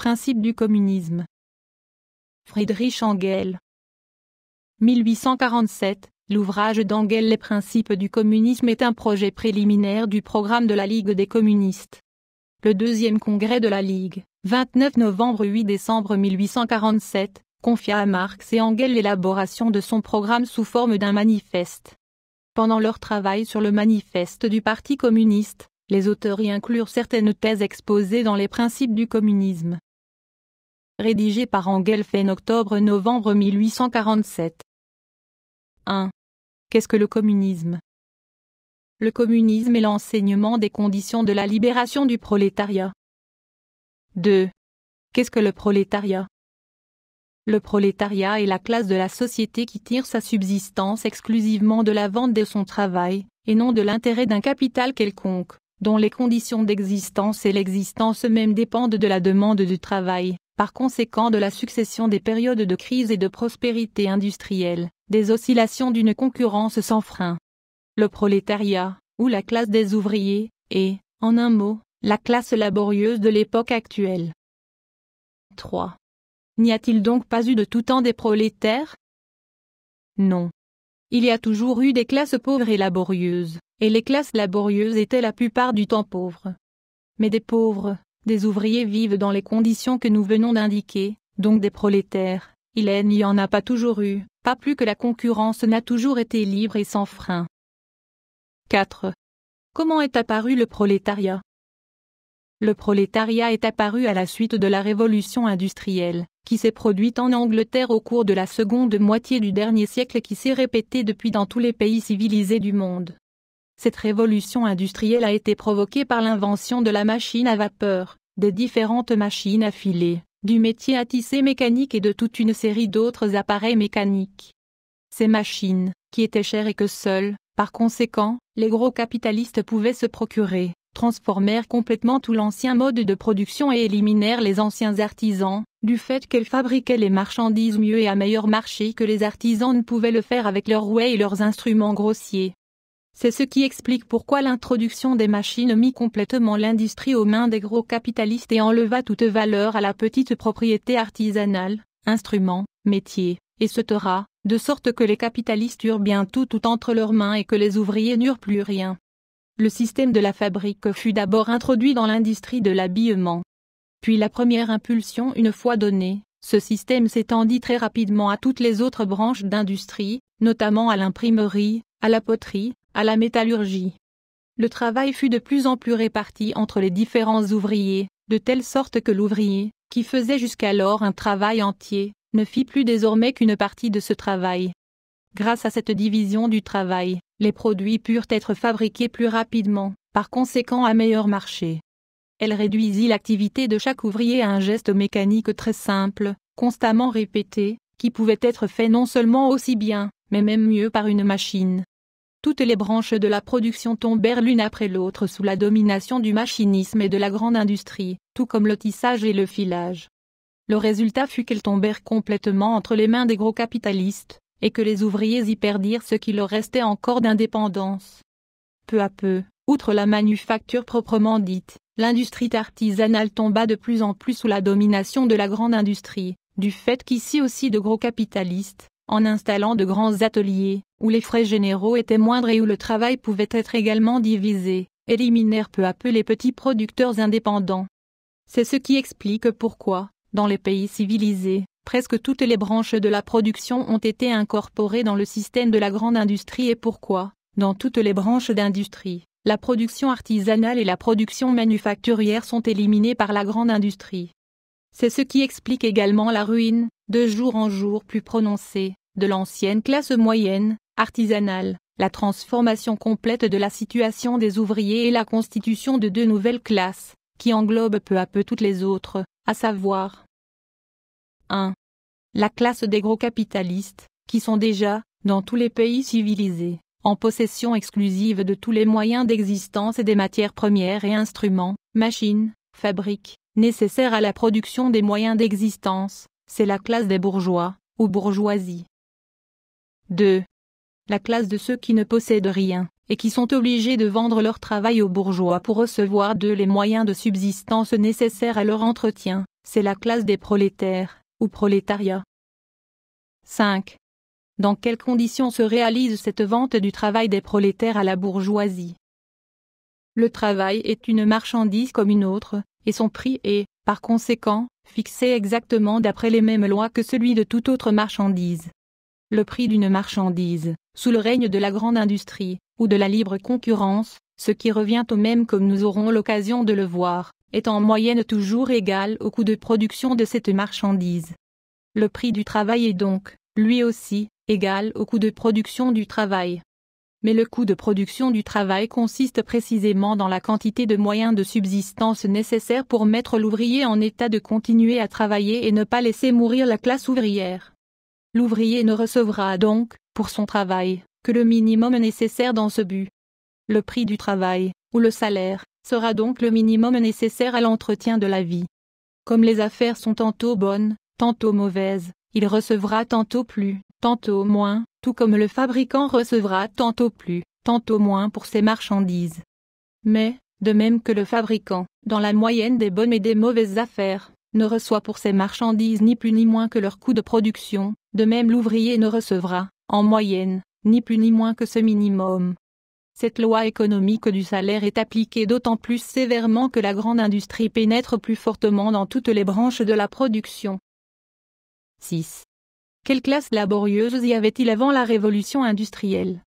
Principes du communisme. Friedrich Engel. 1847, l'ouvrage d'Engel Les principes du communisme est un projet préliminaire du programme de la Ligue des communistes. Le deuxième congrès de la Ligue, 29 novembre-8 décembre 1847, confia à Marx et Engel l'élaboration de son programme sous forme d'un manifeste. Pendant leur travail sur le manifeste du Parti communiste, les auteurs y inclurent certaines thèses exposées dans les principes du communisme rédigé par en octobre-novembre 1847. 1. Qu'est-ce que le communisme Le communisme est l'enseignement des conditions de la libération du prolétariat. 2. Qu'est-ce que le prolétariat Le prolétariat est la classe de la société qui tire sa subsistance exclusivement de la vente de son travail, et non de l'intérêt d'un capital quelconque, dont les conditions d'existence et l'existence même dépendent de la demande du travail par conséquent de la succession des périodes de crise et de prospérité industrielle, des oscillations d'une concurrence sans frein. Le prolétariat, ou la classe des ouvriers, est, en un mot, la classe laborieuse de l'époque actuelle. 3. N'y a-t-il donc pas eu de tout temps des prolétaires Non. Il y a toujours eu des classes pauvres et laborieuses, et les classes laborieuses étaient la plupart du temps pauvres. Mais des pauvres, des ouvriers vivent dans les conditions que nous venons d'indiquer, donc des prolétaires. Il n'y en a pas toujours eu, pas plus que la concurrence n'a toujours été libre et sans frein. 4. Comment est apparu le prolétariat Le prolétariat est apparu à la suite de la révolution industrielle, qui s'est produite en Angleterre au cours de la seconde moitié du dernier siècle et qui s'est répétée depuis dans tous les pays civilisés du monde. Cette révolution industrielle a été provoquée par l'invention de la machine à vapeur, des différentes machines à filer, du métier à tisser mécanique et de toute une série d'autres appareils mécaniques. Ces machines, qui étaient chères et que seuls, par conséquent, les gros capitalistes pouvaient se procurer, transformèrent complètement tout l'ancien mode de production et éliminèrent les anciens artisans, du fait qu'elles fabriquaient les marchandises mieux et à meilleur marché que les artisans ne pouvaient le faire avec leurs rouets et leurs instruments grossiers. C'est ce qui explique pourquoi l'introduction des machines mit complètement l'industrie aux mains des gros capitalistes et enleva toute valeur à la petite propriété artisanale, instruments, métiers, etc., de sorte que les capitalistes eurent bien tout tout entre leurs mains et que les ouvriers n'eurent plus rien. Le système de la fabrique fut d'abord introduit dans l'industrie de l'habillement. Puis la première impulsion une fois donnée, ce système s'étendit très rapidement à toutes les autres branches d'industrie, notamment à l'imprimerie, à la poterie, à la métallurgie. Le travail fut de plus en plus réparti entre les différents ouvriers, de telle sorte que l'ouvrier, qui faisait jusqu'alors un travail entier, ne fit plus désormais qu'une partie de ce travail. Grâce à cette division du travail, les produits purent être fabriqués plus rapidement, par conséquent à meilleur marché. Elle réduisit l'activité de chaque ouvrier à un geste mécanique très simple, constamment répété, qui pouvait être fait non seulement aussi bien, mais même mieux par une machine. Toutes les branches de la production tombèrent l'une après l'autre sous la domination du machinisme et de la grande industrie, tout comme le tissage et le filage. Le résultat fut qu'elles tombèrent complètement entre les mains des gros capitalistes, et que les ouvriers y perdirent ce qui leur restait encore d'indépendance. Peu à peu, outre la manufacture proprement dite, l'industrie artisanale tomba de plus en plus sous la domination de la grande industrie, du fait qu'ici aussi de gros capitalistes, en installant de grands ateliers, où les frais généraux étaient moindres et où le travail pouvait être également divisé, éliminèrent peu à peu les petits producteurs indépendants. C'est ce qui explique pourquoi, dans les pays civilisés, presque toutes les branches de la production ont été incorporées dans le système de la grande industrie et pourquoi, dans toutes les branches d'industrie, la production artisanale et la production manufacturière sont éliminées par la grande industrie. C'est ce qui explique également la ruine, de jour en jour plus prononcée, de l'ancienne classe moyenne, artisanale, la transformation complète de la situation des ouvriers et la constitution de deux nouvelles classes, qui englobent peu à peu toutes les autres, à savoir 1. La classe des gros capitalistes, qui sont déjà, dans tous les pays civilisés, en possession exclusive de tous les moyens d'existence et des matières premières et instruments, machines, fabriques, nécessaires à la production des moyens d'existence, c'est la classe des bourgeois, ou bourgeoisie. 2 la classe de ceux qui ne possèdent rien, et qui sont obligés de vendre leur travail aux bourgeois pour recevoir d'eux les moyens de subsistance nécessaires à leur entretien, c'est la classe des prolétaires, ou prolétariat. 5. Dans quelles conditions se réalise cette vente du travail des prolétaires à la bourgeoisie Le travail est une marchandise comme une autre, et son prix est, par conséquent, fixé exactement d'après les mêmes lois que celui de toute autre marchandise. Le prix d'une marchandise, sous le règne de la grande industrie, ou de la libre concurrence, ce qui revient au même comme nous aurons l'occasion de le voir, est en moyenne toujours égal au coût de production de cette marchandise. Le prix du travail est donc, lui aussi, égal au coût de production du travail. Mais le coût de production du travail consiste précisément dans la quantité de moyens de subsistance nécessaires pour mettre l'ouvrier en état de continuer à travailler et ne pas laisser mourir la classe ouvrière. L'ouvrier ne recevra donc, pour son travail, que le minimum nécessaire dans ce but. Le prix du travail, ou le salaire, sera donc le minimum nécessaire à l'entretien de la vie. Comme les affaires sont tantôt bonnes, tantôt mauvaises, il recevra tantôt plus, tantôt moins, tout comme le fabricant recevra tantôt plus, tantôt moins pour ses marchandises. Mais, de même que le fabricant, dans la moyenne des bonnes et des mauvaises affaires, ne reçoit pour ses marchandises ni plus ni moins que leur coût de production, de même l'ouvrier ne recevra, en moyenne, ni plus ni moins que ce minimum. Cette loi économique du salaire est appliquée d'autant plus sévèrement que la grande industrie pénètre plus fortement dans toutes les branches de la production. 6. Quelles classes laborieuses y avait-il avant la révolution industrielle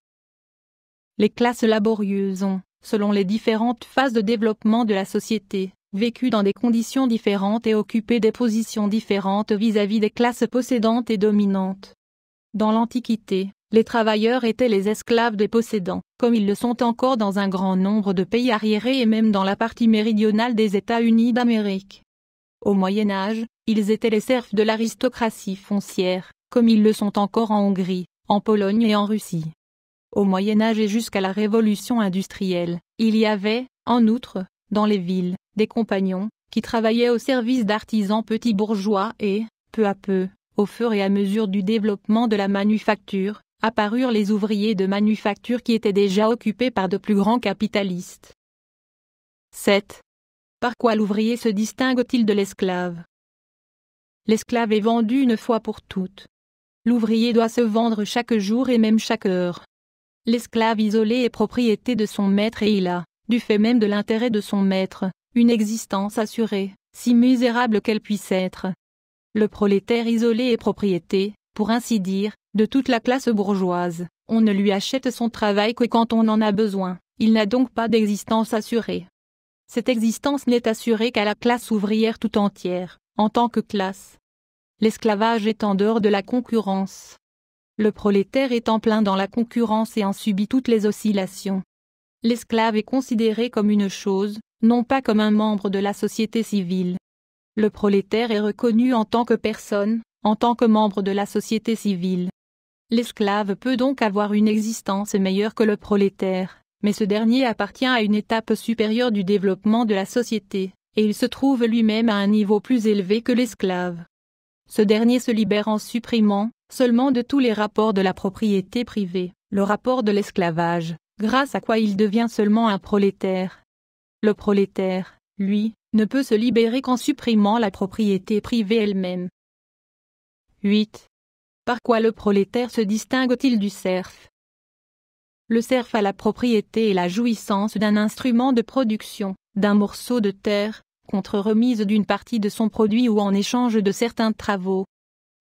Les classes laborieuses ont, selon les différentes phases de développement de la société, vécu dans des conditions différentes et occupé des positions différentes vis-à-vis des classes possédantes et dominantes. Dans l'Antiquité, les travailleurs étaient les esclaves des possédants, comme ils le sont encore dans un grand nombre de pays arriérés et même dans la partie méridionale des États-Unis d'Amérique. Au Moyen Âge, ils étaient les serfs de l'aristocratie foncière, comme ils le sont encore en Hongrie, en Pologne et en Russie. Au Moyen Âge et jusqu'à la Révolution industrielle, il y avait, en outre, dans les villes, des compagnons, qui travaillaient au service d'artisans petits bourgeois et, peu à peu, au fur et à mesure du développement de la manufacture, apparurent les ouvriers de manufacture qui étaient déjà occupés par de plus grands capitalistes. 7. Par quoi l'ouvrier se distingue-t-il de l'esclave L'esclave est vendu une fois pour toutes. L'ouvrier doit se vendre chaque jour et même chaque heure. L'esclave isolé est propriété de son maître et il a, du fait même de l'intérêt de son maître, une existence assurée, si misérable qu'elle puisse être. Le prolétaire isolé est propriété, pour ainsi dire, de toute la classe bourgeoise, on ne lui achète son travail que quand on en a besoin, il n'a donc pas d'existence assurée. Cette existence n'est assurée qu'à la classe ouvrière tout entière, en tant que classe. L'esclavage est en dehors de la concurrence. Le prolétaire est en plein dans la concurrence et en subit toutes les oscillations. L'esclave est considéré comme une chose, non pas comme un membre de la société civile. Le prolétaire est reconnu en tant que personne, en tant que membre de la société civile. L'esclave peut donc avoir une existence meilleure que le prolétaire, mais ce dernier appartient à une étape supérieure du développement de la société, et il se trouve lui-même à un niveau plus élevé que l'esclave. Ce dernier se libère en supprimant, seulement de tous les rapports de la propriété privée, le rapport de l'esclavage, grâce à quoi il devient seulement un prolétaire, le prolétaire, lui, ne peut se libérer qu'en supprimant la propriété privée elle-même. 8. Par quoi le prolétaire se distingue-t-il du serf Le serf a la propriété et la jouissance d'un instrument de production, d'un morceau de terre, contre remise d'une partie de son produit ou en échange de certains travaux.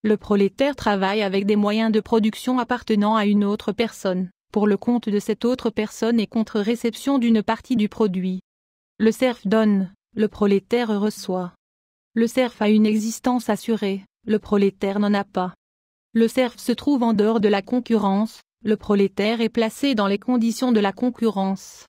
Le prolétaire travaille avec des moyens de production appartenant à une autre personne, pour le compte de cette autre personne et contre réception d'une partie du produit. Le serf donne, le prolétaire reçoit. Le serf a une existence assurée, le prolétaire n'en a pas. Le serf se trouve en dehors de la concurrence, le prolétaire est placé dans les conditions de la concurrence.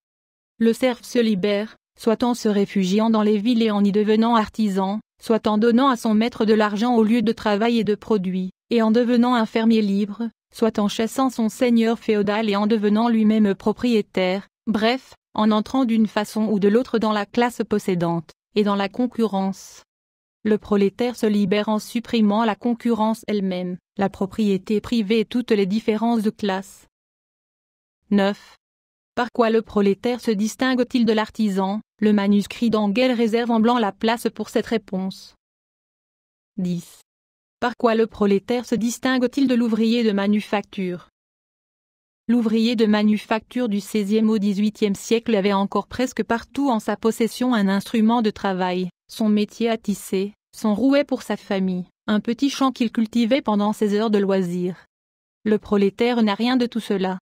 Le serf se libère, soit en se réfugiant dans les villes et en y devenant artisan, soit en donnant à son maître de l'argent au lieu de travail et de produits, et en devenant un fermier libre, soit en chassant son seigneur féodal et en devenant lui-même propriétaire, bref, en entrant d'une façon ou de l'autre dans la classe possédante, et dans la concurrence. Le prolétaire se libère en supprimant la concurrence elle-même, la propriété privée et toutes les différences de classe. 9. Par quoi le prolétaire se distingue-t-il de l'artisan Le manuscrit d'Engel réserve en blanc la place pour cette réponse. 10. Par quoi le prolétaire se distingue-t-il de l'ouvrier de manufacture L'ouvrier de manufacture du XVIe au XVIIIe siècle avait encore presque partout en sa possession un instrument de travail, son métier à tisser, son rouet pour sa famille, un petit champ qu'il cultivait pendant ses heures de loisir. Le prolétaire n'a rien de tout cela.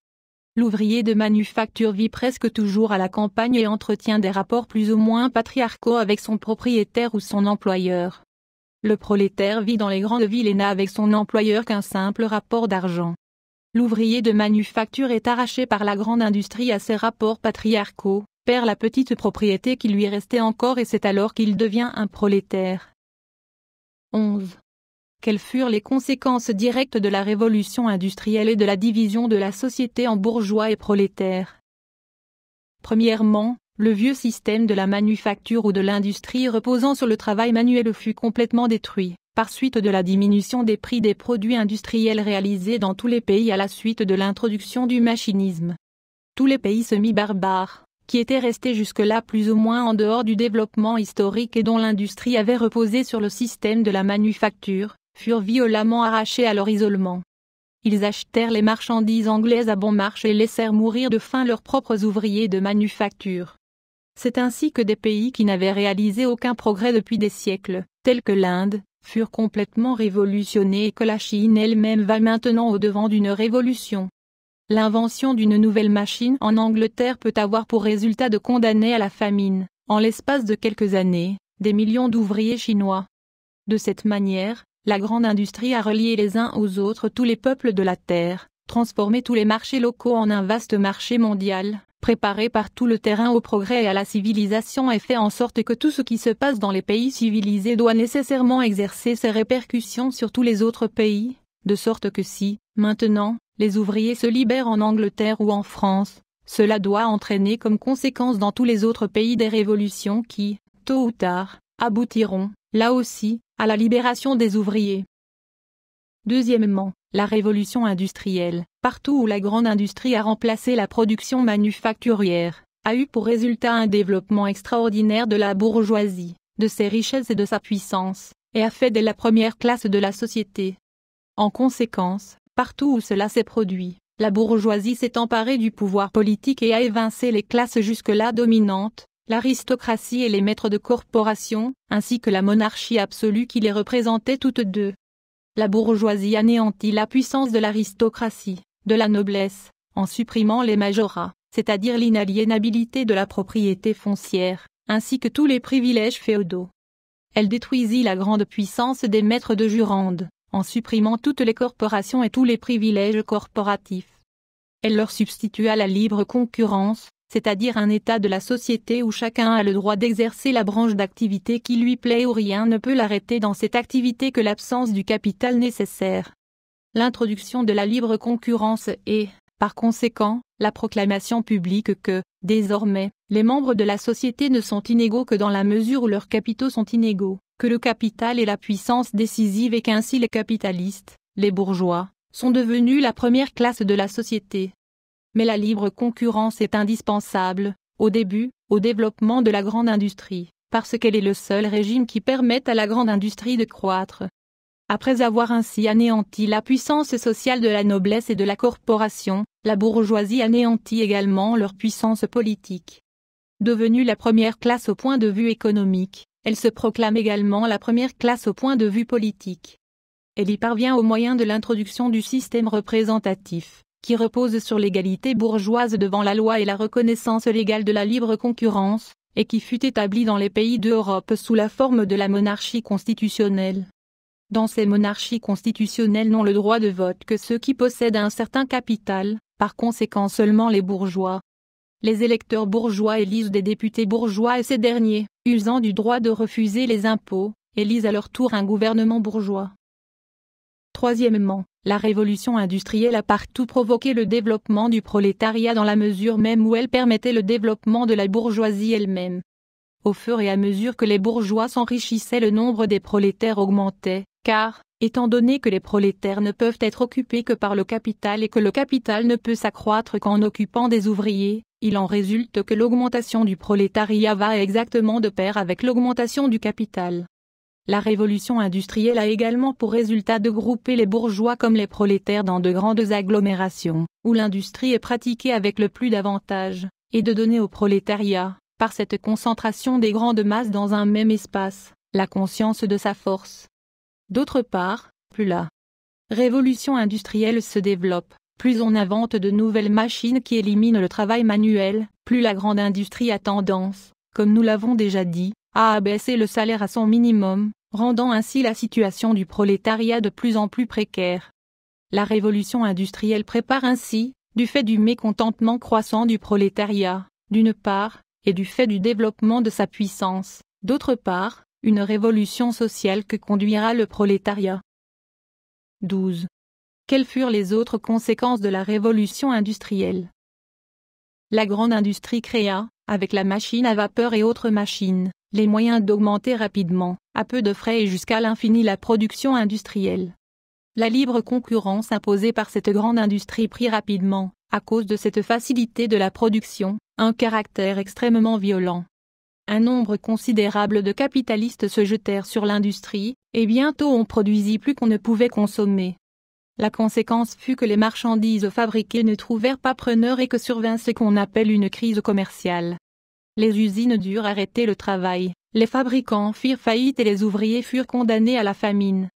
L'ouvrier de manufacture vit presque toujours à la campagne et entretient des rapports plus ou moins patriarcaux avec son propriétaire ou son employeur. Le prolétaire vit dans les grandes villes et n'a avec son employeur qu'un simple rapport d'argent l'ouvrier de manufacture est arraché par la grande industrie à ses rapports patriarcaux, perd la petite propriété qui lui restait encore et c'est alors qu'il devient un prolétaire. 11. Quelles furent les conséquences directes de la révolution industrielle et de la division de la société en bourgeois et prolétaires Premièrement, le vieux système de la manufacture ou de l'industrie reposant sur le travail manuel fut complètement détruit par suite de la diminution des prix des produits industriels réalisés dans tous les pays à la suite de l'introduction du machinisme. Tous les pays semi-barbares, qui étaient restés jusque-là plus ou moins en dehors du développement historique et dont l'industrie avait reposé sur le système de la manufacture, furent violemment arrachés à leur isolement. Ils achetèrent les marchandises anglaises à bon marché et laissèrent mourir de faim leurs propres ouvriers de manufacture. C'est ainsi que des pays qui n'avaient réalisé aucun progrès depuis des siècles, tels que l'Inde, furent complètement révolutionnés et que la Chine elle-même va maintenant au-devant d'une révolution. L'invention d'une nouvelle machine en Angleterre peut avoir pour résultat de condamner à la famine, en l'espace de quelques années, des millions d'ouvriers chinois. De cette manière, la grande industrie a relié les uns aux autres tous les peuples de la Terre, transformé tous les marchés locaux en un vaste marché mondial, Préparer par tout le terrain au progrès et à la civilisation et fait en sorte que tout ce qui se passe dans les pays civilisés doit nécessairement exercer ses répercussions sur tous les autres pays, de sorte que si, maintenant, les ouvriers se libèrent en Angleterre ou en France, cela doit entraîner comme conséquence dans tous les autres pays des révolutions qui, tôt ou tard, aboutiront, là aussi, à la libération des ouvriers. Deuxièmement, la révolution industrielle, partout où la grande industrie a remplacé la production manufacturière, a eu pour résultat un développement extraordinaire de la bourgeoisie, de ses richesses et de sa puissance, et a fait de la première classe de la société. En conséquence, partout où cela s'est produit, la bourgeoisie s'est emparée du pouvoir politique et a évincé les classes jusque-là dominantes, l'aristocratie et les maîtres de corporation, ainsi que la monarchie absolue qui les représentait toutes deux la bourgeoisie anéantit la puissance de l'aristocratie, de la noblesse, en supprimant les majorats, c'est-à-dire l'inaliénabilité de la propriété foncière, ainsi que tous les privilèges féodaux. Elle détruisit la grande puissance des maîtres de jurande, en supprimant toutes les corporations et tous les privilèges corporatifs. Elle leur substitua la libre concurrence, c'est-à-dire un état de la société où chacun a le droit d'exercer la branche d'activité qui lui plaît ou rien ne peut l'arrêter dans cette activité que l'absence du capital nécessaire. L'introduction de la libre concurrence et, par conséquent, la proclamation publique que, désormais, les membres de la société ne sont inégaux que dans la mesure où leurs capitaux sont inégaux, que le capital est la puissance décisive et qu'ainsi les capitalistes, les bourgeois, sont devenus la première classe de la société mais la libre concurrence est indispensable, au début, au développement de la grande industrie, parce qu'elle est le seul régime qui permette à la grande industrie de croître. Après avoir ainsi anéanti la puissance sociale de la noblesse et de la corporation, la bourgeoisie anéantit également leur puissance politique. Devenue la première classe au point de vue économique, elle se proclame également la première classe au point de vue politique. Elle y parvient au moyen de l'introduction du système représentatif, qui repose sur l'égalité bourgeoise devant la loi et la reconnaissance légale de la libre concurrence, et qui fut établie dans les pays d'Europe sous la forme de la monarchie constitutionnelle. Dans ces monarchies constitutionnelles n'ont le droit de vote que ceux qui possèdent un certain capital, par conséquent seulement les bourgeois. Les électeurs bourgeois élisent des députés bourgeois et ces derniers, usant du droit de refuser les impôts, élisent à leur tour un gouvernement bourgeois. Troisièmement, la révolution industrielle a partout provoqué le développement du prolétariat dans la mesure même où elle permettait le développement de la bourgeoisie elle-même. Au fur et à mesure que les bourgeois s'enrichissaient le nombre des prolétaires augmentait, car, étant donné que les prolétaires ne peuvent être occupés que par le capital et que le capital ne peut s'accroître qu'en occupant des ouvriers, il en résulte que l'augmentation du prolétariat va exactement de pair avec l'augmentation du capital. La révolution industrielle a également pour résultat de grouper les bourgeois comme les prolétaires dans de grandes agglomérations, où l'industrie est pratiquée avec le plus d'avantages, et de donner au prolétariat, par cette concentration des grandes masses dans un même espace, la conscience de sa force. D'autre part, plus la révolution industrielle se développe, plus on invente de nouvelles machines qui éliminent le travail manuel, plus la grande industrie a tendance, comme nous l'avons déjà dit, a abaissé le salaire à son minimum, rendant ainsi la situation du prolétariat de plus en plus précaire. La révolution industrielle prépare ainsi, du fait du mécontentement croissant du prolétariat, d'une part, et du fait du développement de sa puissance, d'autre part, une révolution sociale que conduira le prolétariat. 12. Quelles furent les autres conséquences de la révolution industrielle La grande industrie créa, avec la machine à vapeur et autres machines, les moyens d'augmenter rapidement, à peu de frais et jusqu'à l'infini la production industrielle. La libre concurrence imposée par cette grande industrie prit rapidement, à cause de cette facilité de la production, un caractère extrêmement violent. Un nombre considérable de capitalistes se jetèrent sur l'industrie, et bientôt on produisit plus qu'on ne pouvait consommer. La conséquence fut que les marchandises fabriquées ne trouvèrent pas preneur et que survint ce qu'on appelle une crise commerciale, les usines durent arrêter le travail, les fabricants firent faillite et les ouvriers furent condamnés à la famine.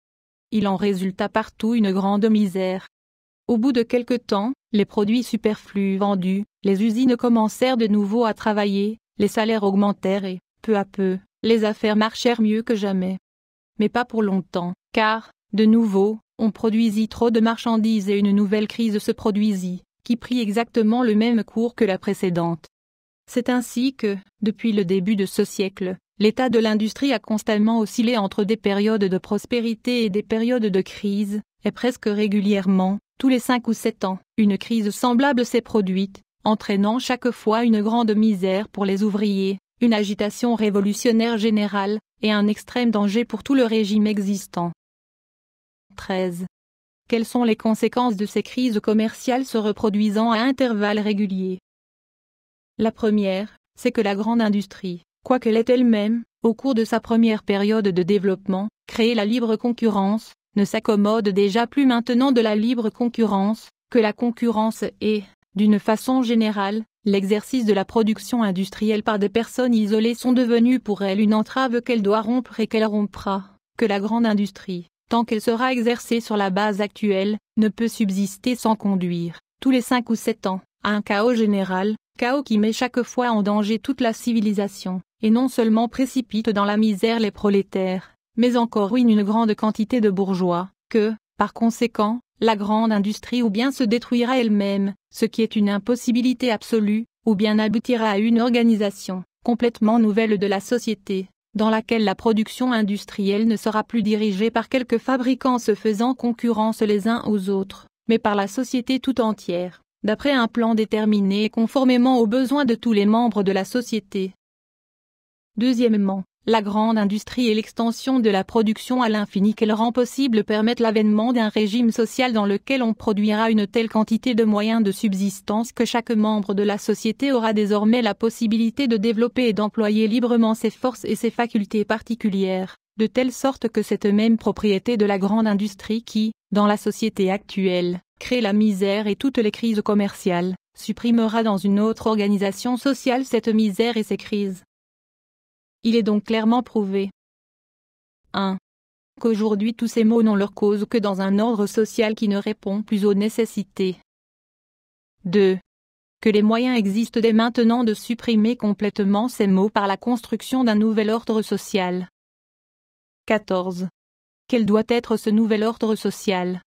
Il en résulta partout une grande misère. Au bout de quelque temps, les produits superflus vendus, les usines commencèrent de nouveau à travailler, les salaires augmentèrent et, peu à peu, les affaires marchèrent mieux que jamais. Mais pas pour longtemps, car, de nouveau, on produisit trop de marchandises et une nouvelle crise se produisit, qui prit exactement le même cours que la précédente. C'est ainsi que, depuis le début de ce siècle, l'état de l'industrie a constamment oscillé entre des périodes de prospérité et des périodes de crise, et presque régulièrement, tous les cinq ou sept ans, une crise semblable s'est produite, entraînant chaque fois une grande misère pour les ouvriers, une agitation révolutionnaire générale, et un extrême danger pour tout le régime existant. 13. Quelles sont les conséquences de ces crises commerciales se reproduisant à intervalles réguliers la première, c'est que la grande industrie, quoiqu'elle ait elle-même, au cours de sa première période de développement, créé la libre concurrence, ne s'accommode déjà plus maintenant de la libre concurrence, que la concurrence est, d'une façon générale, l'exercice de la production industrielle par des personnes isolées sont devenues pour elle une entrave qu'elle doit rompre et qu'elle rompra, que la grande industrie, tant qu'elle sera exercée sur la base actuelle, ne peut subsister sans conduire, tous les cinq ou sept ans, à un chaos général, chaos qui met chaque fois en danger toute la civilisation, et non seulement précipite dans la misère les prolétaires, mais encore ruine une grande quantité de bourgeois, que, par conséquent, la grande industrie ou bien se détruira elle-même, ce qui est une impossibilité absolue, ou bien aboutira à une organisation complètement nouvelle de la société, dans laquelle la production industrielle ne sera plus dirigée par quelques fabricants se faisant concurrence les uns aux autres, mais par la société tout entière d'après un plan déterminé et conformément aux besoins de tous les membres de la société. Deuxièmement, la grande industrie et l'extension de la production à l'infini qu'elle rend possible permettent l'avènement d'un régime social dans lequel on produira une telle quantité de moyens de subsistance que chaque membre de la société aura désormais la possibilité de développer et d'employer librement ses forces et ses facultés particulières de telle sorte que cette même propriété de la grande industrie qui, dans la société actuelle, crée la misère et toutes les crises commerciales, supprimera dans une autre organisation sociale cette misère et ces crises. Il est donc clairement prouvé 1. Qu'aujourd'hui tous ces maux n'ont leur cause que dans un ordre social qui ne répond plus aux nécessités. 2. Que les moyens existent dès maintenant de supprimer complètement ces maux par la construction d'un nouvel ordre social. 14. Quel doit être ce nouvel ordre social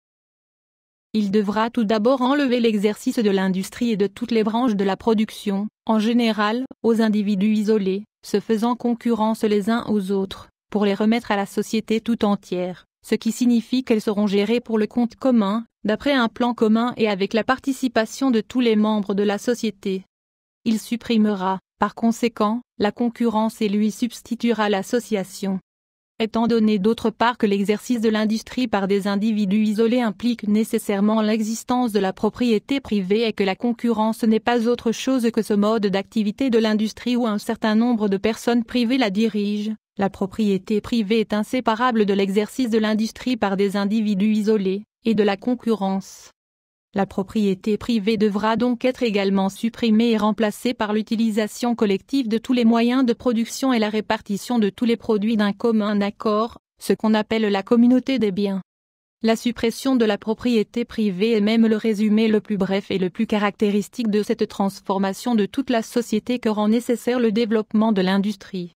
Il devra tout d'abord enlever l'exercice de l'industrie et de toutes les branches de la production, en général, aux individus isolés, se faisant concurrence les uns aux autres, pour les remettre à la société tout entière, ce qui signifie qu'elles seront gérées pour le compte commun, d'après un plan commun et avec la participation de tous les membres de la société. Il supprimera, par conséquent, la concurrence et lui substituera l'association étant donné d'autre part que l'exercice de l'industrie par des individus isolés implique nécessairement l'existence de la propriété privée et que la concurrence n'est pas autre chose que ce mode d'activité de l'industrie où un certain nombre de personnes privées la dirigent. La propriété privée est inséparable de l'exercice de l'industrie par des individus isolés, et de la concurrence. La propriété privée devra donc être également supprimée et remplacée par l'utilisation collective de tous les moyens de production et la répartition de tous les produits d'un commun accord, ce qu'on appelle la communauté des biens. La suppression de la propriété privée est même le résumé le plus bref et le plus caractéristique de cette transformation de toute la société que rend nécessaire le développement de l'industrie.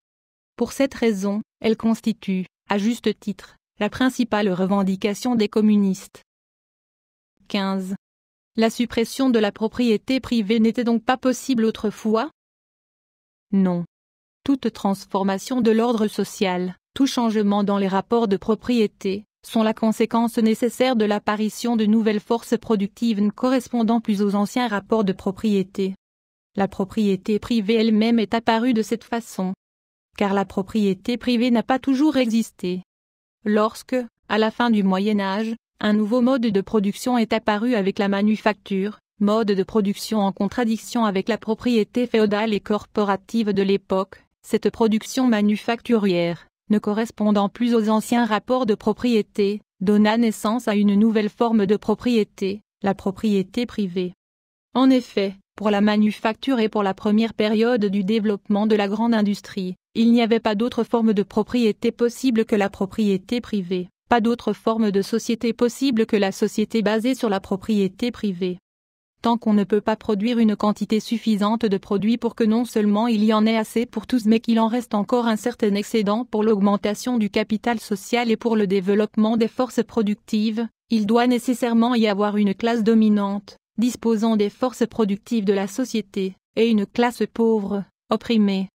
Pour cette raison, elle constitue, à juste titre, la principale revendication des communistes. 15. La suppression de la propriété privée n'était donc pas possible autrefois Non. Toute transformation de l'ordre social, tout changement dans les rapports de propriété, sont la conséquence nécessaire de l'apparition de nouvelles forces productives ne correspondant plus aux anciens rapports de propriété. La propriété privée elle-même est apparue de cette façon. Car la propriété privée n'a pas toujours existé. Lorsque, à la fin du Moyen Âge, un nouveau mode de production est apparu avec la manufacture, mode de production en contradiction avec la propriété féodale et corporative de l'époque, cette production manufacturière, ne correspondant plus aux anciens rapports de propriété, donna naissance à une nouvelle forme de propriété, la propriété privée. En effet, pour la manufacture et pour la première période du développement de la grande industrie, il n'y avait pas d'autre forme de propriété possible que la propriété privée. Pas d'autre forme de société possible que la société basée sur la propriété privée. Tant qu'on ne peut pas produire une quantité suffisante de produits pour que non seulement il y en ait assez pour tous mais qu'il en reste encore un certain excédent pour l'augmentation du capital social et pour le développement des forces productives, il doit nécessairement y avoir une classe dominante, disposant des forces productives de la société, et une classe pauvre, opprimée,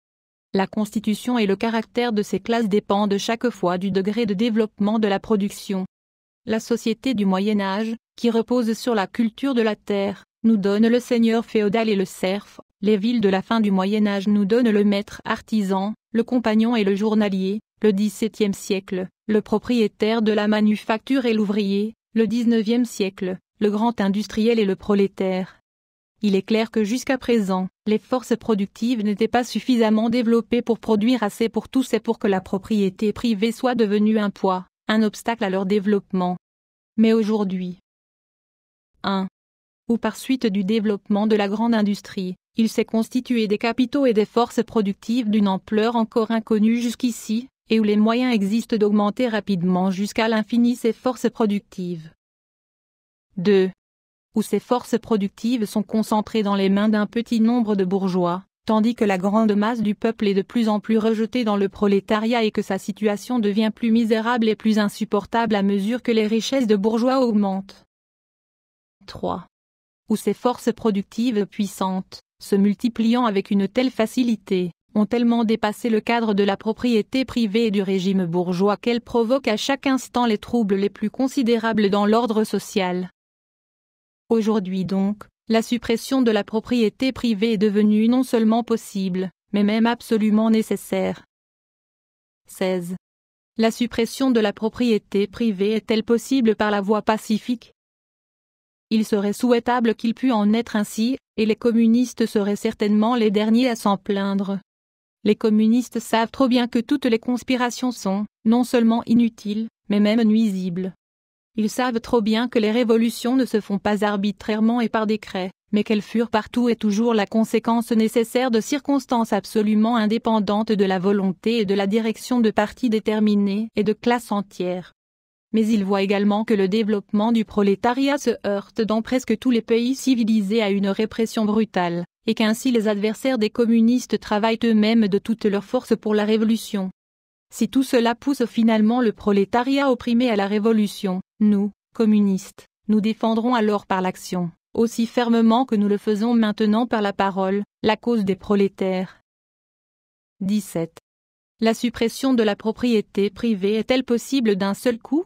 la constitution et le caractère de ces classes dépendent chaque fois du degré de développement de la production. La société du Moyen Âge, qui repose sur la culture de la terre, nous donne le seigneur féodal et le serf, les villes de la fin du Moyen Âge nous donnent le maître artisan, le compagnon et le journalier, le XVIIe siècle, le propriétaire de la manufacture et l'ouvrier, le XIXe siècle, le grand industriel et le prolétaire, il est clair que jusqu'à présent, les forces productives n'étaient pas suffisamment développées pour produire assez pour tous et pour que la propriété privée soit devenue un poids, un obstacle à leur développement. Mais aujourd'hui, 1. Ou par suite du développement de la grande industrie, il s'est constitué des capitaux et des forces productives d'une ampleur encore inconnue jusqu'ici, et où les moyens existent d'augmenter rapidement jusqu'à l'infini ces forces productives. 2 où ses forces productives sont concentrées dans les mains d'un petit nombre de bourgeois, tandis que la grande masse du peuple est de plus en plus rejetée dans le prolétariat et que sa situation devient plus misérable et plus insupportable à mesure que les richesses de bourgeois augmentent. 3. Où ces forces productives puissantes, se multipliant avec une telle facilité, ont tellement dépassé le cadre de la propriété privée et du régime bourgeois qu'elles provoquent à chaque instant les troubles les plus considérables dans l'ordre social, Aujourd'hui donc, la suppression de la propriété privée est devenue non seulement possible, mais même absolument nécessaire. 16. La suppression de la propriété privée est-elle possible par la voie pacifique Il serait souhaitable qu'il pût en être ainsi, et les communistes seraient certainement les derniers à s'en plaindre. Les communistes savent trop bien que toutes les conspirations sont, non seulement inutiles, mais même nuisibles. Ils savent trop bien que les révolutions ne se font pas arbitrairement et par décret, mais qu'elles furent partout et toujours la conséquence nécessaire de circonstances absolument indépendantes de la volonté et de la direction de partis déterminés et de classes entières. Mais ils voient également que le développement du prolétariat se heurte dans presque tous les pays civilisés à une répression brutale, et qu'ainsi les adversaires des communistes travaillent eux-mêmes de toutes leurs forces pour la révolution si tout cela pousse finalement le prolétariat opprimé à la révolution, nous, communistes, nous défendrons alors par l'action, aussi fermement que nous le faisons maintenant par la parole, la cause des prolétaires. 17. La suppression de la propriété privée est-elle possible d'un seul coup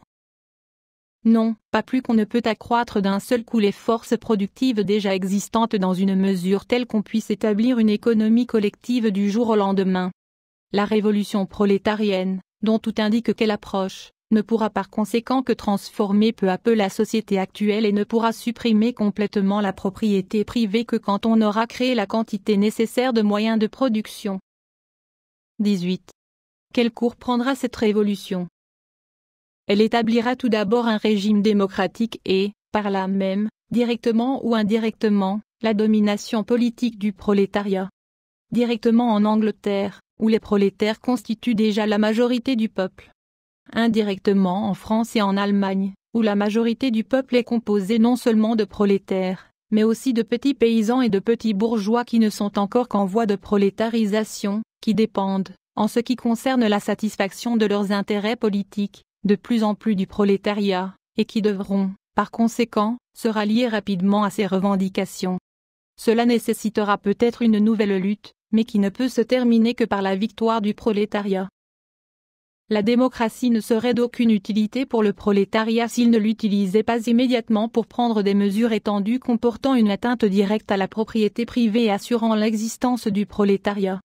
Non, pas plus qu'on ne peut accroître d'un seul coup les forces productives déjà existantes dans une mesure telle qu'on puisse établir une économie collective du jour au lendemain. La révolution prolétarienne, dont tout indique qu'elle approche, ne pourra par conséquent que transformer peu à peu la société actuelle et ne pourra supprimer complètement la propriété privée que quand on aura créé la quantité nécessaire de moyens de production. 18. Quel cours prendra cette révolution Elle établira tout d'abord un régime démocratique et, par là même, directement ou indirectement, la domination politique du prolétariat directement en Angleterre, où les prolétaires constituent déjà la majorité du peuple. Indirectement en France et en Allemagne, où la majorité du peuple est composée non seulement de prolétaires, mais aussi de petits paysans et de petits bourgeois qui ne sont encore qu'en voie de prolétarisation, qui dépendent, en ce qui concerne la satisfaction de leurs intérêts politiques, de plus en plus du prolétariat, et qui devront, par conséquent, se rallier rapidement à ces revendications. Cela nécessitera peut-être une nouvelle lutte, mais qui ne peut se terminer que par la victoire du prolétariat. La démocratie ne serait d'aucune utilité pour le prolétariat s'il ne l'utilisait pas immédiatement pour prendre des mesures étendues comportant une atteinte directe à la propriété privée et assurant l'existence du prolétariat.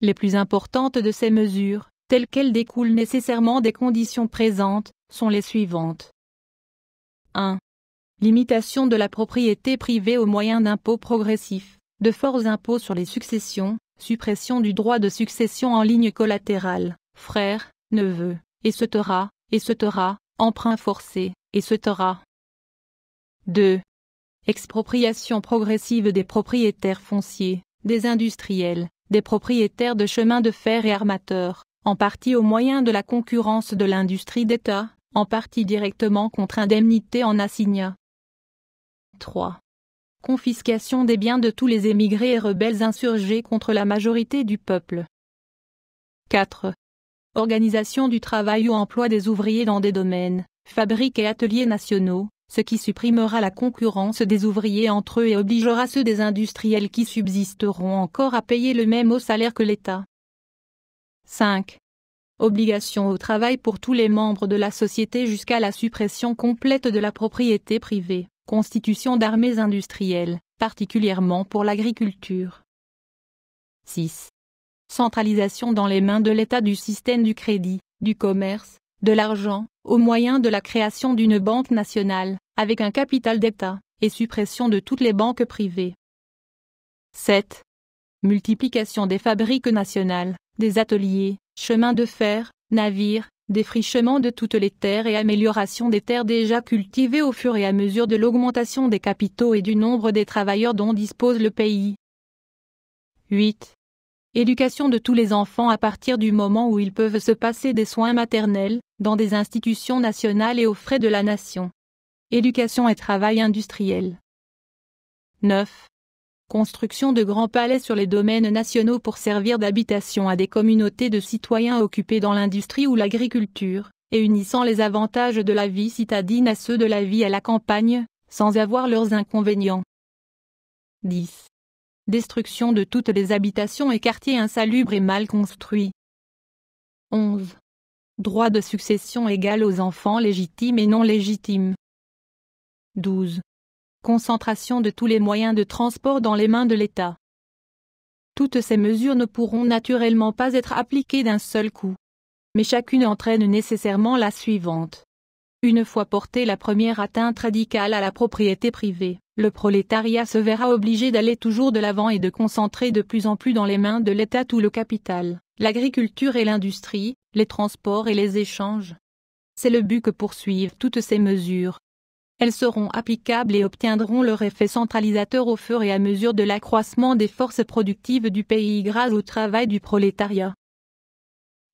Les plus importantes de ces mesures, telles qu'elles découlent nécessairement des conditions présentes, sont les suivantes. 1. Limitation de la propriété privée au moyen d'impôts progressifs de forts impôts sur les successions, suppression du droit de succession en ligne collatérale, frères, neveux, et ce et ce emprunt forcé, et ce 2. Expropriation progressive des propriétaires fonciers, des industriels, des propriétaires de chemins de fer et armateurs, en partie au moyen de la concurrence de l'industrie d'État, en partie directement contre indemnité en assignat. 3 confiscation des biens de tous les émigrés et rebelles insurgés contre la majorité du peuple. 4. Organisation du travail ou emploi des ouvriers dans des domaines, fabriques et ateliers nationaux, ce qui supprimera la concurrence des ouvriers entre eux et obligera ceux des industriels qui subsisteront encore à payer le même haut salaire que l'État. 5. Obligation au travail pour tous les membres de la société jusqu'à la suppression complète de la propriété privée. Constitution d'armées industrielles, particulièrement pour l'agriculture. 6. Centralisation dans les mains de l'État du système du crédit, du commerce, de l'argent, au moyen de la création d'une banque nationale, avec un capital d'État, et suppression de toutes les banques privées. 7. Multiplication des fabriques nationales, des ateliers, chemins de fer, navires, défrichement de toutes les terres et amélioration des terres déjà cultivées au fur et à mesure de l'augmentation des capitaux et du nombre des travailleurs dont dispose le pays. 8. Éducation de tous les enfants à partir du moment où ils peuvent se passer des soins maternels, dans des institutions nationales et aux frais de la nation. Éducation et travail industriel. 9 construction de grands palais sur les domaines nationaux pour servir d'habitation à des communautés de citoyens occupés dans l'industrie ou l'agriculture, et unissant les avantages de la vie citadine à ceux de la vie à la campagne, sans avoir leurs inconvénients. 10. Destruction de toutes les habitations et quartiers insalubres et mal construits. 11. Droit de succession égal aux enfants légitimes et non légitimes. 12 concentration de tous les moyens de transport dans les mains de l'État. Toutes ces mesures ne pourront naturellement pas être appliquées d'un seul coup. Mais chacune entraîne nécessairement la suivante. Une fois portée la première atteinte radicale à la propriété privée, le prolétariat se verra obligé d'aller toujours de l'avant et de concentrer de plus en plus dans les mains de l'État tout le capital, l'agriculture et l'industrie, les transports et les échanges. C'est le but que poursuivent toutes ces mesures, elles seront applicables et obtiendront leur effet centralisateur au fur et à mesure de l'accroissement des forces productives du pays grâce au travail du prolétariat.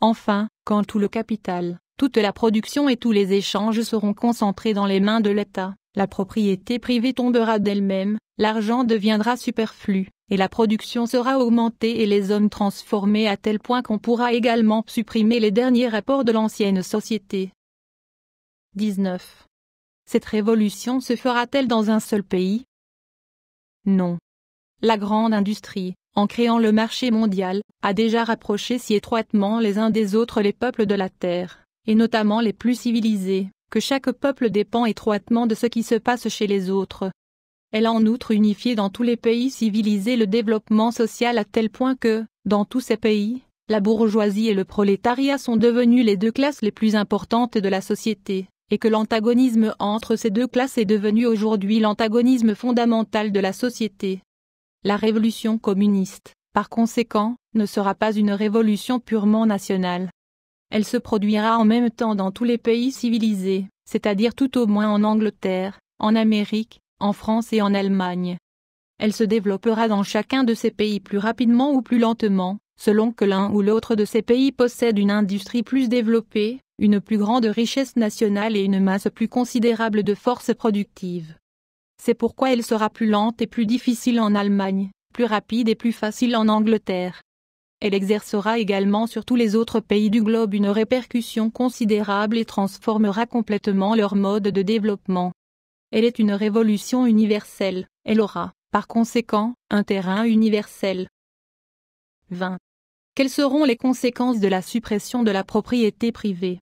Enfin, quand tout le capital, toute la production et tous les échanges seront concentrés dans les mains de l'État, la propriété privée tombera d'elle-même, l'argent deviendra superflu, et la production sera augmentée et les hommes transformés à tel point qu'on pourra également supprimer les derniers rapports de l'ancienne société. 19. Cette révolution se fera-t-elle dans un seul pays Non. La grande industrie, en créant le marché mondial, a déjà rapproché si étroitement les uns des autres les peuples de la Terre, et notamment les plus civilisés, que chaque peuple dépend étroitement de ce qui se passe chez les autres. Elle a en outre unifié dans tous les pays civilisés le développement social à tel point que, dans tous ces pays, la bourgeoisie et le prolétariat sont devenus les deux classes les plus importantes de la société et que l'antagonisme entre ces deux classes est devenu aujourd'hui l'antagonisme fondamental de la société. La révolution communiste, par conséquent, ne sera pas une révolution purement nationale. Elle se produira en même temps dans tous les pays civilisés, c'est-à-dire tout au moins en Angleterre, en Amérique, en France et en Allemagne. Elle se développera dans chacun de ces pays plus rapidement ou plus lentement, selon que l'un ou l'autre de ces pays possède une industrie plus développée, une plus grande richesse nationale et une masse plus considérable de forces productives. C'est pourquoi elle sera plus lente et plus difficile en Allemagne, plus rapide et plus facile en Angleterre. Elle exercera également sur tous les autres pays du globe une répercussion considérable et transformera complètement leur mode de développement. Elle est une révolution universelle, elle aura, par conséquent, un terrain universel. 20. Quelles seront les conséquences de la suppression de la propriété privée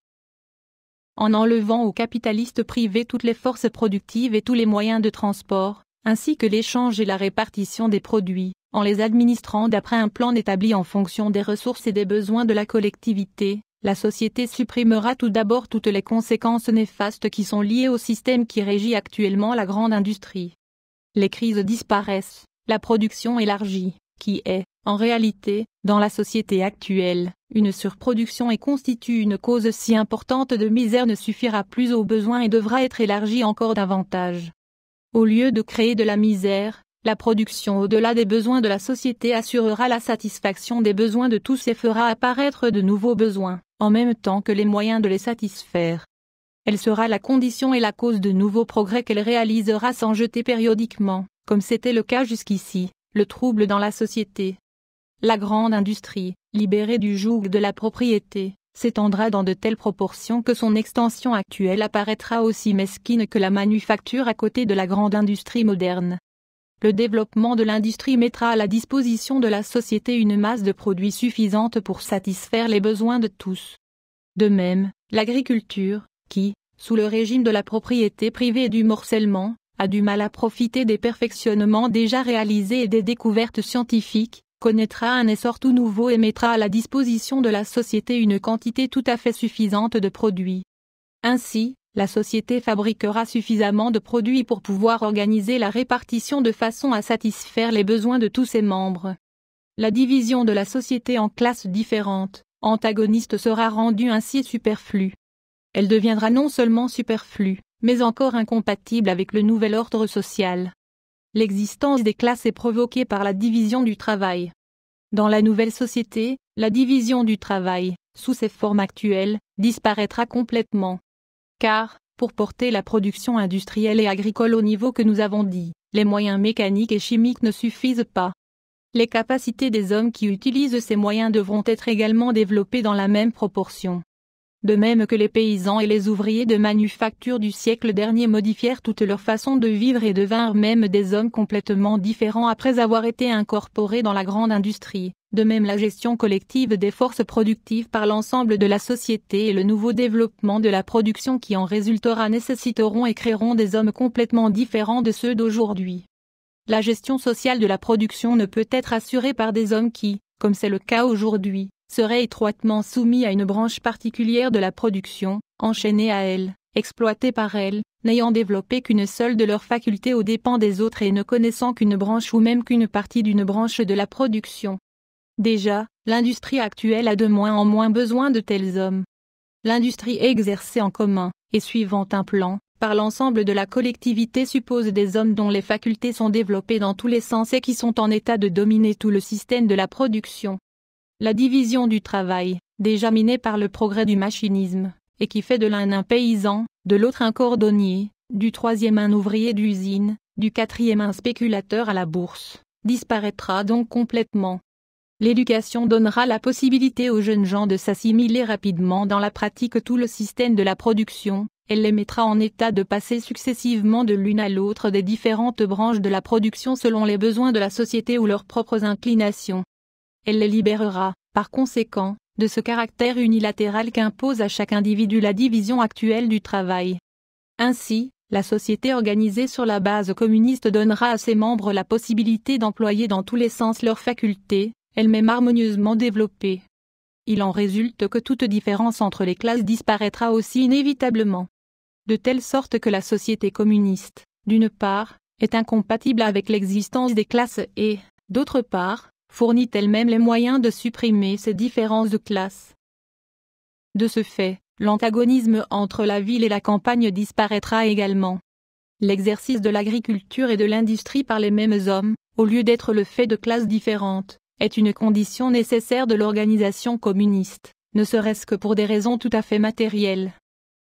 en enlevant aux capitalistes privés toutes les forces productives et tous les moyens de transport, ainsi que l'échange et la répartition des produits, en les administrant d'après un plan établi en fonction des ressources et des besoins de la collectivité, la société supprimera tout d'abord toutes les conséquences néfastes qui sont liées au système qui régit actuellement la grande industrie. Les crises disparaissent, la production élargie, qui est, en réalité, dans la société actuelle, une surproduction et constitue une cause si importante de misère ne suffira plus aux besoins et devra être élargie encore davantage. Au lieu de créer de la misère, la production au-delà des besoins de la société assurera la satisfaction des besoins de tous et fera apparaître de nouveaux besoins, en même temps que les moyens de les satisfaire. Elle sera la condition et la cause de nouveaux progrès qu'elle réalisera sans jeter périodiquement, comme c'était le cas jusqu'ici, le trouble dans la société. La grande industrie, libéré du joug de la propriété, s'étendra dans de telles proportions que son extension actuelle apparaîtra aussi mesquine que la manufacture à côté de la grande industrie moderne. Le développement de l'industrie mettra à la disposition de la société une masse de produits suffisante pour satisfaire les besoins de tous. De même, l'agriculture, qui, sous le régime de la propriété privée et du morcellement, a du mal à profiter des perfectionnements déjà réalisés et des découvertes scientifiques, connaîtra un essor tout nouveau et mettra à la disposition de la société une quantité tout à fait suffisante de produits. Ainsi, la société fabriquera suffisamment de produits pour pouvoir organiser la répartition de façon à satisfaire les besoins de tous ses membres. La division de la société en classes différentes, antagonistes sera rendue ainsi superflue. Elle deviendra non seulement superflue, mais encore incompatible avec le nouvel ordre social. L'existence des classes est provoquée par la division du travail. Dans la nouvelle société, la division du travail, sous ses formes actuelles, disparaîtra complètement. Car, pour porter la production industrielle et agricole au niveau que nous avons dit, les moyens mécaniques et chimiques ne suffisent pas. Les capacités des hommes qui utilisent ces moyens devront être également développées dans la même proportion de même que les paysans et les ouvriers de manufacture du siècle dernier modifièrent toute leur façon de vivre et devinrent même des hommes complètement différents après avoir été incorporés dans la grande industrie. De même la gestion collective des forces productives par l'ensemble de la société et le nouveau développement de la production qui en résultera nécessiteront et créeront des hommes complètement différents de ceux d'aujourd'hui. La gestion sociale de la production ne peut être assurée par des hommes qui, comme c'est le cas aujourd'hui, seraient étroitement soumis à une branche particulière de la production, enchaînés à elle, exploités par elle, n'ayant développé qu'une seule de leurs facultés aux dépens des autres et ne connaissant qu'une branche ou même qu'une partie d'une branche de la production. Déjà, l'industrie actuelle a de moins en moins besoin de tels hommes. L'industrie exercée en commun, et suivant un plan, par l'ensemble de la collectivité suppose des hommes dont les facultés sont développées dans tous les sens et qui sont en état de dominer tout le système de la production. La division du travail, déjà minée par le progrès du machinisme, et qui fait de l'un un paysan, de l'autre un cordonnier, du troisième un ouvrier d'usine, du quatrième un spéculateur à la bourse, disparaîtra donc complètement. L'éducation donnera la possibilité aux jeunes gens de s'assimiler rapidement dans la pratique tout le système de la production, elle les mettra en état de passer successivement de l'une à l'autre des différentes branches de la production selon les besoins de la société ou leurs propres inclinations. Elle les libérera, par conséquent, de ce caractère unilatéral qu'impose à chaque individu la division actuelle du travail. Ainsi, la société organisée sur la base communiste donnera à ses membres la possibilité d'employer dans tous les sens leurs facultés, elles-mêmes harmonieusement développées. Il en résulte que toute différence entre les classes disparaîtra aussi inévitablement. De telle sorte que la société communiste, d'une part, est incompatible avec l'existence des classes et, d'autre part, fournit elle-même les moyens de supprimer ces différences de classe. De ce fait, l'antagonisme entre la ville et la campagne disparaîtra également. L'exercice de l'agriculture et de l'industrie par les mêmes hommes, au lieu d'être le fait de classes différentes, est une condition nécessaire de l'organisation communiste, ne serait-ce que pour des raisons tout à fait matérielles.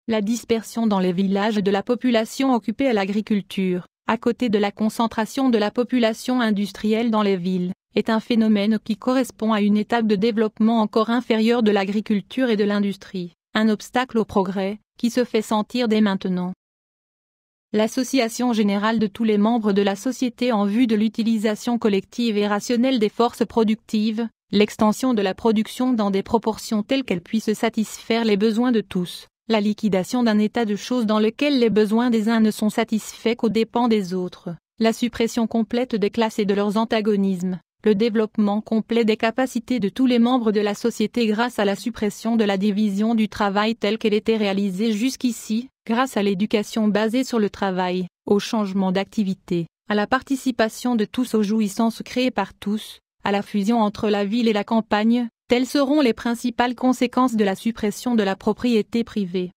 La dispersion dans les villages de la population occupée à l'agriculture, à côté de la concentration de la population industrielle dans les villes, est un phénomène qui correspond à une étape de développement encore inférieure de l'agriculture et de l'industrie, un obstacle au progrès, qui se fait sentir dès maintenant. L'association générale de tous les membres de la société en vue de l'utilisation collective et rationnelle des forces productives, l'extension de la production dans des proportions telles qu'elle puisse satisfaire les besoins de tous, la liquidation d'un état de choses dans lequel les besoins des uns ne sont satisfaits qu'aux dépens des autres, la suppression complète des classes et de leurs antagonismes, le développement complet des capacités de tous les membres de la société grâce à la suppression de la division du travail telle qu'elle était réalisée jusqu'ici, grâce à l'éducation basée sur le travail, au changement d'activité, à la participation de tous aux jouissances créées par tous, à la fusion entre la ville et la campagne, telles seront les principales conséquences de la suppression de la propriété privée.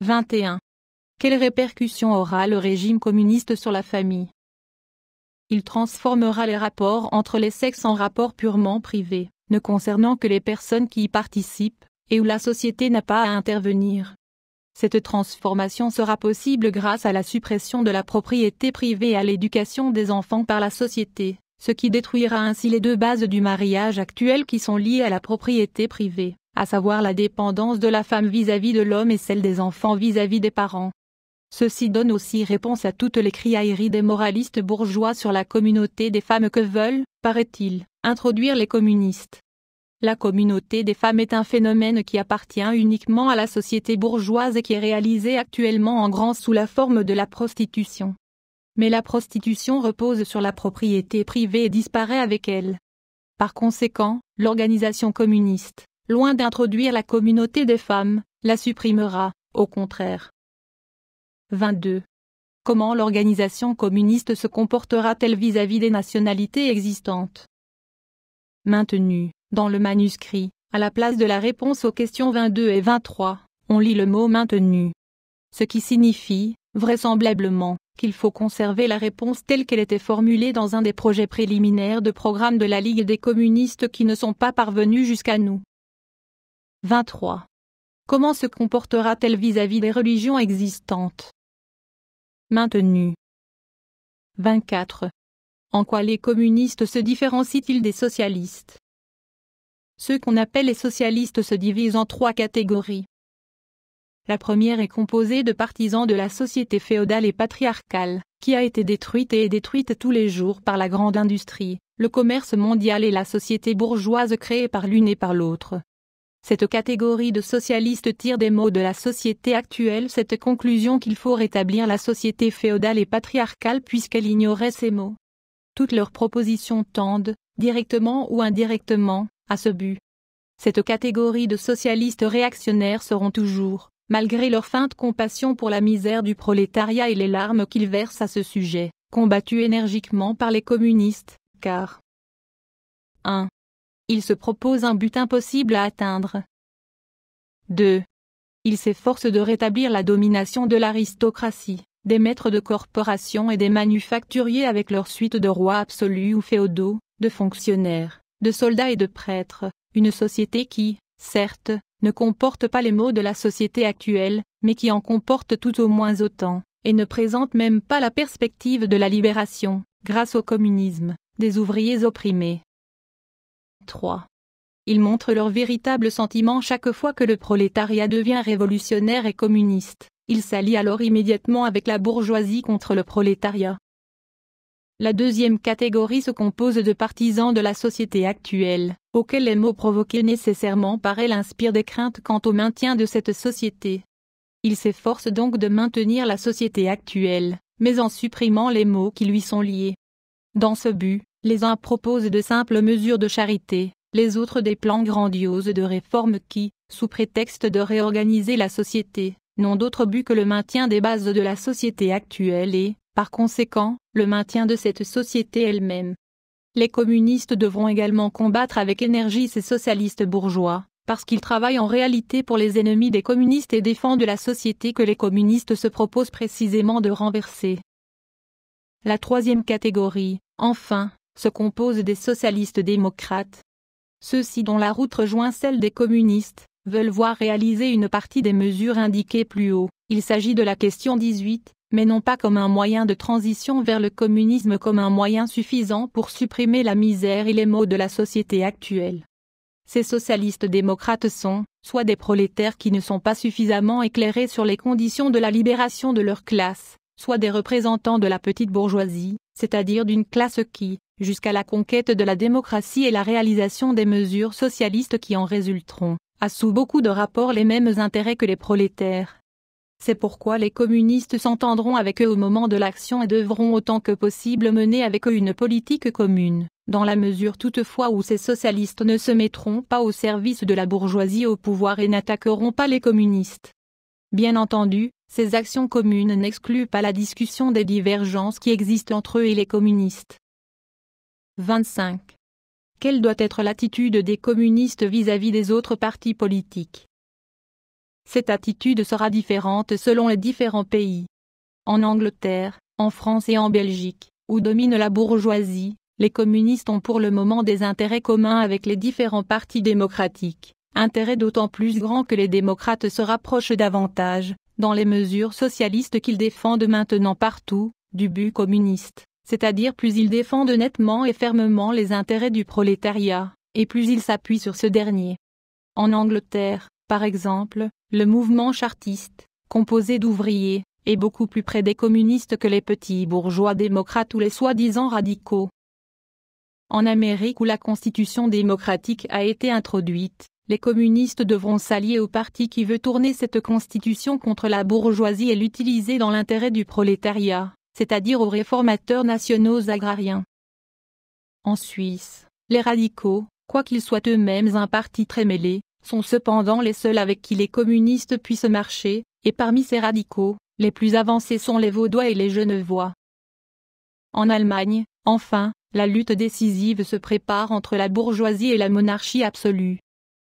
21. Quelles répercussions aura le régime communiste sur la famille il transformera les rapports entre les sexes en rapports purement privés, ne concernant que les personnes qui y participent, et où la société n'a pas à intervenir. Cette transformation sera possible grâce à la suppression de la propriété privée et à l'éducation des enfants par la société, ce qui détruira ainsi les deux bases du mariage actuel qui sont liées à la propriété privée, à savoir la dépendance de la femme vis-à-vis -vis de l'homme et celle des enfants vis à -vis des parents. Ceci donne aussi réponse à toutes les criailleries des moralistes bourgeois sur la communauté des femmes que veulent, paraît-il, introduire les communistes. La communauté des femmes est un phénomène qui appartient uniquement à la société bourgeoise et qui est réalisé actuellement en grand sous la forme de la prostitution. Mais la prostitution repose sur la propriété privée et disparaît avec elle. Par conséquent, l'organisation communiste, loin d'introduire la communauté des femmes, la supprimera, au contraire. 22. Comment l'organisation communiste se comportera-t-elle vis-à-vis des nationalités existantes Maintenu, dans le manuscrit, à la place de la réponse aux questions 22 et 23, on lit le mot maintenu. Ce qui signifie, vraisemblablement, qu'il faut conserver la réponse telle qu'elle était formulée dans un des projets préliminaires de programme de la Ligue des communistes qui ne sont pas parvenus jusqu'à nous. 23. Comment se comportera-t-elle vis-à-vis des religions existantes maintenu. 24. En quoi les communistes se différencient-ils des socialistes Ceux qu'on appelle les socialistes se divisent en trois catégories. La première est composée de partisans de la société féodale et patriarcale, qui a été détruite et est détruite tous les jours par la grande industrie, le commerce mondial et la société bourgeoise créée par l'une et par l'autre, cette catégorie de socialistes tire des mots de la société actuelle cette conclusion qu'il faut rétablir la société féodale et patriarcale puisqu'elle ignorait ces mots. Toutes leurs propositions tendent, directement ou indirectement, à ce but. Cette catégorie de socialistes réactionnaires seront toujours, malgré leur feinte compassion pour la misère du prolétariat et les larmes qu'ils versent à ce sujet, combattus énergiquement par les communistes, car 1. Il se propose un but impossible à atteindre. 2. Il s'efforce de rétablir la domination de l'aristocratie, des maîtres de corporation et des manufacturiers avec leur suite de rois absolus ou féodaux, de fonctionnaires, de soldats et de prêtres, une société qui, certes, ne comporte pas les maux de la société actuelle, mais qui en comporte tout au moins autant, et ne présente même pas la perspective de la libération, grâce au communisme, des ouvriers opprimés, 3. Ils montrent leur véritable sentiment chaque fois que le prolétariat devient révolutionnaire et communiste. Ils s'allient alors immédiatement avec la bourgeoisie contre le prolétariat. La deuxième catégorie se compose de partisans de la société actuelle, auxquels les mots provoqués nécessairement par elle inspirent des craintes quant au maintien de cette société. Ils s'efforcent donc de maintenir la société actuelle, mais en supprimant les mots qui lui sont liés. Dans ce but, les uns proposent de simples mesures de charité, les autres des plans grandioses de réforme qui, sous prétexte de réorganiser la société, n'ont d'autre but que le maintien des bases de la société actuelle et, par conséquent, le maintien de cette société elle-même. Les communistes devront également combattre avec énergie ces socialistes bourgeois, parce qu'ils travaillent en réalité pour les ennemis des communistes et défendent la société que les communistes se proposent précisément de renverser. La troisième catégorie, enfin, se compose des socialistes démocrates. Ceux-ci dont la route rejoint celle des communistes, veulent voir réaliser une partie des mesures indiquées plus haut. Il s'agit de la question 18, mais non pas comme un moyen de transition vers le communisme comme un moyen suffisant pour supprimer la misère et les maux de la société actuelle. Ces socialistes démocrates sont, soit des prolétaires qui ne sont pas suffisamment éclairés sur les conditions de la libération de leur classe, soit des représentants de la petite bourgeoisie, c'est-à-dire d'une classe qui, jusqu'à la conquête de la démocratie et la réalisation des mesures socialistes qui en résulteront, a sous beaucoup de rapports les mêmes intérêts que les prolétaires. C'est pourquoi les communistes s'entendront avec eux au moment de l'action et devront autant que possible mener avec eux une politique commune, dans la mesure toutefois où ces socialistes ne se mettront pas au service de la bourgeoisie au pouvoir et n'attaqueront pas les communistes. Bien entendu, ces actions communes n'excluent pas la discussion des divergences qui existent entre eux et les communistes. 25. Quelle doit être l'attitude des communistes vis-à-vis des autres partis politiques Cette attitude sera différente selon les différents pays. En Angleterre, en France et en Belgique, où domine la bourgeoisie, les communistes ont pour le moment des intérêts communs avec les différents partis démocratiques, intérêts d'autant plus grands que les démocrates se rapprochent davantage, dans les mesures socialistes qu'ils défendent maintenant partout, du but communiste c'est-à-dire plus ils défendent nettement et fermement les intérêts du prolétariat, et plus ils s'appuient sur ce dernier. En Angleterre, par exemple, le mouvement chartiste, composé d'ouvriers, est beaucoup plus près des communistes que les petits bourgeois démocrates ou les soi-disant radicaux. En Amérique où la constitution démocratique a été introduite, les communistes devront s'allier au parti qui veut tourner cette constitution contre la bourgeoisie et l'utiliser dans l'intérêt du prolétariat c'est-à-dire aux réformateurs nationaux agrariens. En Suisse, les radicaux, quoiqu'ils soient eux-mêmes un parti très mêlé, sont cependant les seuls avec qui les communistes puissent marcher, et parmi ces radicaux, les plus avancés sont les Vaudois et les Genevois. En Allemagne, enfin, la lutte décisive se prépare entre la bourgeoisie et la monarchie absolue.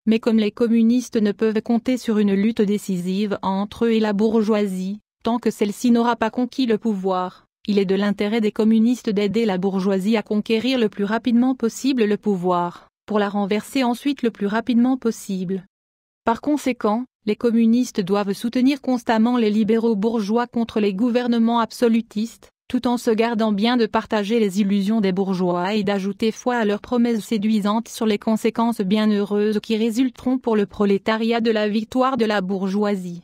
Mais comme les communistes ne peuvent compter sur une lutte décisive entre eux et la bourgeoisie, Tant que celle-ci n'aura pas conquis le pouvoir, il est de l'intérêt des communistes d'aider la bourgeoisie à conquérir le plus rapidement possible le pouvoir, pour la renverser ensuite le plus rapidement possible. Par conséquent, les communistes doivent soutenir constamment les libéraux bourgeois contre les gouvernements absolutistes, tout en se gardant bien de partager les illusions des bourgeois et d'ajouter foi à leurs promesses séduisantes sur les conséquences bienheureuses qui résulteront pour le prolétariat de la victoire de la bourgeoisie.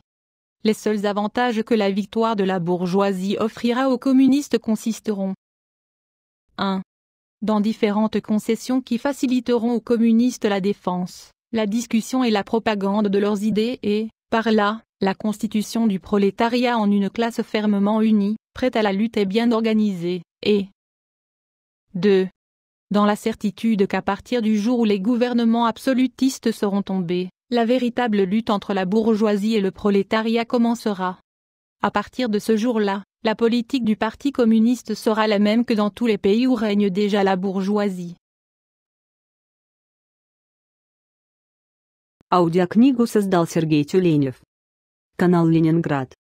Les seuls avantages que la victoire de la bourgeoisie offrira aux communistes consisteront 1. Dans différentes concessions qui faciliteront aux communistes la défense, la discussion et la propagande de leurs idées et, par là, la constitution du prolétariat en une classe fermement unie, prête à la lutte et bien organisée, et 2. Dans la certitude qu'à partir du jour où les gouvernements absolutistes seront tombés, la véritable lutte entre la bourgeoisie et le prolétariat commencera. À partir de ce jour-là, la politique du Parti communiste sera la même que dans tous les pays où règne déjà la bourgeoisie.